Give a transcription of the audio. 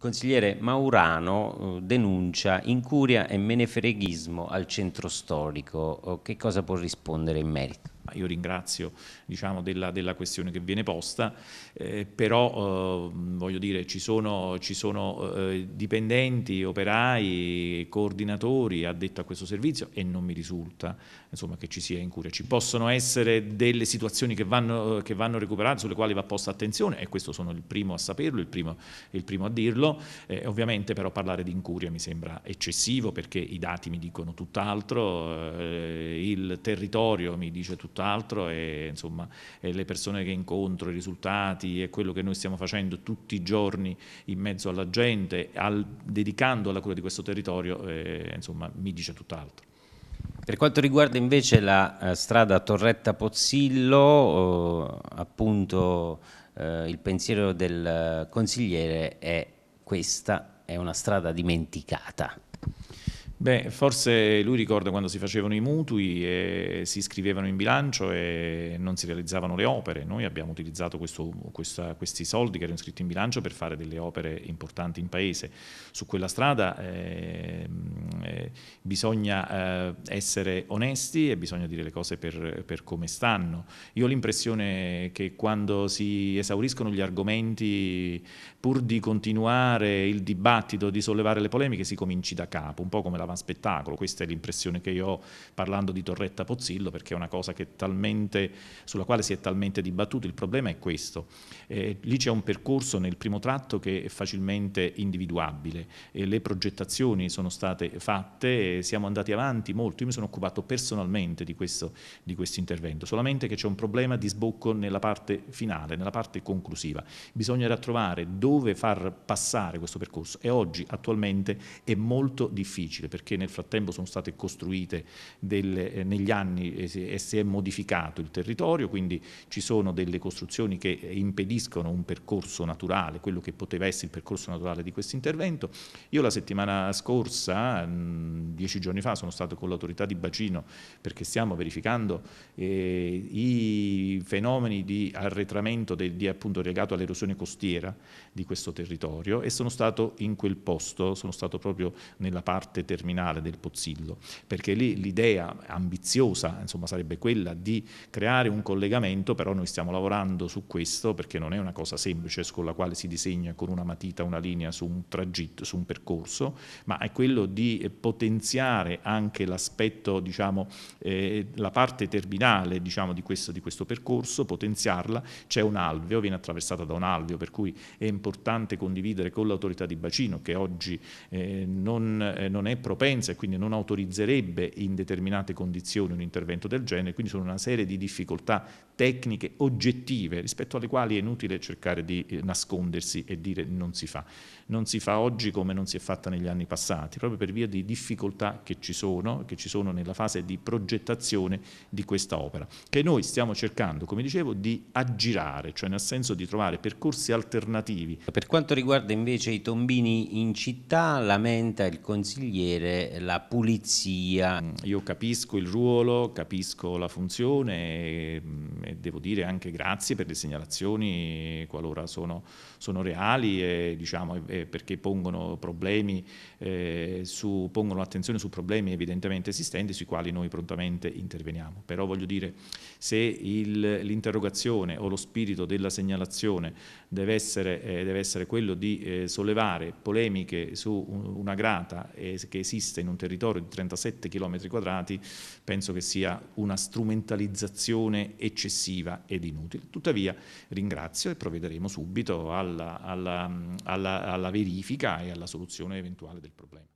Consigliere Maurano eh, denuncia incuria e menefreghismo al centro storico. Eh, che cosa può rispondere in merito? ma io ringrazio diciamo, della, della, questione che viene posta, eh, però eh, voglio dire ci sono, ci sono eh, dipendenti, operai, coordinatori addetti a questo servizio e non mi risulta insomma, che ci sia incuria. Ci possono essere delle situazioni che vanno, che vanno recuperate, sulle quali va posta attenzione e questo sono il primo a saperlo, il primo, il primo a dirlo, eh, ovviamente però parlare di incuria mi sembra eccessivo perché i dati mi dicono tutt'altro, eh, il territorio mi dice tutt'altro, tutt'altro e insomma e le persone che incontro, i risultati e quello che noi stiamo facendo tutti i giorni in mezzo alla gente, al, dedicando alla cura di questo territorio, eh, insomma mi dice tutt'altro. Per quanto riguarda invece la eh, strada Torretta Pozzillo, oh, eh, appunto il pensiero del eh, consigliere è questa è una strada dimenticata. Beh, forse lui ricorda quando si facevano i mutui e si scrivevano in bilancio e non si realizzavano le opere. Noi abbiamo utilizzato questo, questa, questi soldi che erano scritti in bilancio per fare delle opere importanti in paese. Su quella strada eh, eh, bisogna eh, essere onesti e bisogna dire le cose per, per come stanno. Io ho l'impressione che quando si esauriscono gli argomenti, pur di continuare il dibattito, di sollevare le polemiche, si cominci da capo, un po' come la diventava spettacolo. Questa è l'impressione che io ho parlando di Torretta Pozzillo, perché è una cosa talmente, sulla quale si è talmente dibattuto. Il problema è questo. Eh, lì c'è un percorso nel primo tratto che è facilmente individuabile. Eh, le progettazioni sono state fatte, siamo andati avanti molto. Io mi sono occupato personalmente di questo, di questo intervento, solamente che c'è un problema di sbocco nella parte finale, nella parte conclusiva. Bisognerà trovare dove far passare questo percorso e oggi attualmente è molto difficile perché nel frattempo sono state costruite delle, eh, negli anni e eh, si, e eh, si è modificato il territorio, quindi ci sono delle costruzioni che eh, impediscono un percorso naturale, quello che poteva essere il percorso naturale di questo intervento. Io la settimana scorsa, mh, mm, dieci giorni fa, sono stato con l'autorità di bacino perché stiamo verificando eh, i fenomeni di arretramento del, di, appunto, legato all'erosione costiera di questo territorio e sono stato in quel posto, sono stato proprio nella parte terminale del Pozzillo, perché lì l'idea ambiziosa insomma, sarebbe quella di creare un collegamento, però noi stiamo lavorando su questo perché non è una cosa semplice con la quale si disegna con una matita una linea su un tragitto, su un percorso, ma è quello di potenziare anche l'aspetto, diciamo, eh, la parte terminale diciamo, di, questo, di questo percorso percorso, potenziarla, c'è un alveo, viene attraversata da un alveo, per cui è importante condividere con l'autorità di bacino che oggi eh, non, eh, non, è propensa e quindi non autorizzerebbe in determinate condizioni un intervento del genere, quindi sono una serie di difficoltà tecniche oggettive rispetto alle quali è inutile cercare di eh, nascondersi e dire non si fa. Non si fa oggi come non si è fatta negli anni passati, proprio per via di difficoltà che ci sono, che ci sono nella fase di progettazione di questa opera, che noi stiamo cercando cercando, come dicevo, di aggirare, cioè nel senso di trovare percorsi alternativi. Per quanto riguarda invece i tombini in città, lamenta il consigliere la pulizia. Mm, io capisco il ruolo, capisco la funzione e, e devo dire anche grazie per le segnalazioni qualora sono, sono reali e, diciamo, e perché pongono problemi, eh, su, pongono attenzione su problemi evidentemente esistenti sui quali noi prontamente interveniamo. Però voglio dire, se il l'interrogazione o lo spirito della segnalazione deve essere, eh, deve essere quello di eh, sollevare polemiche su una grata eh, che esiste in un territorio di 37 km quadrati, penso che sia una strumentalizzazione eccessiva ed inutile. Tuttavia ringrazio e provvederemo subito alla, alla, alla, alla verifica e alla soluzione eventuale del problema.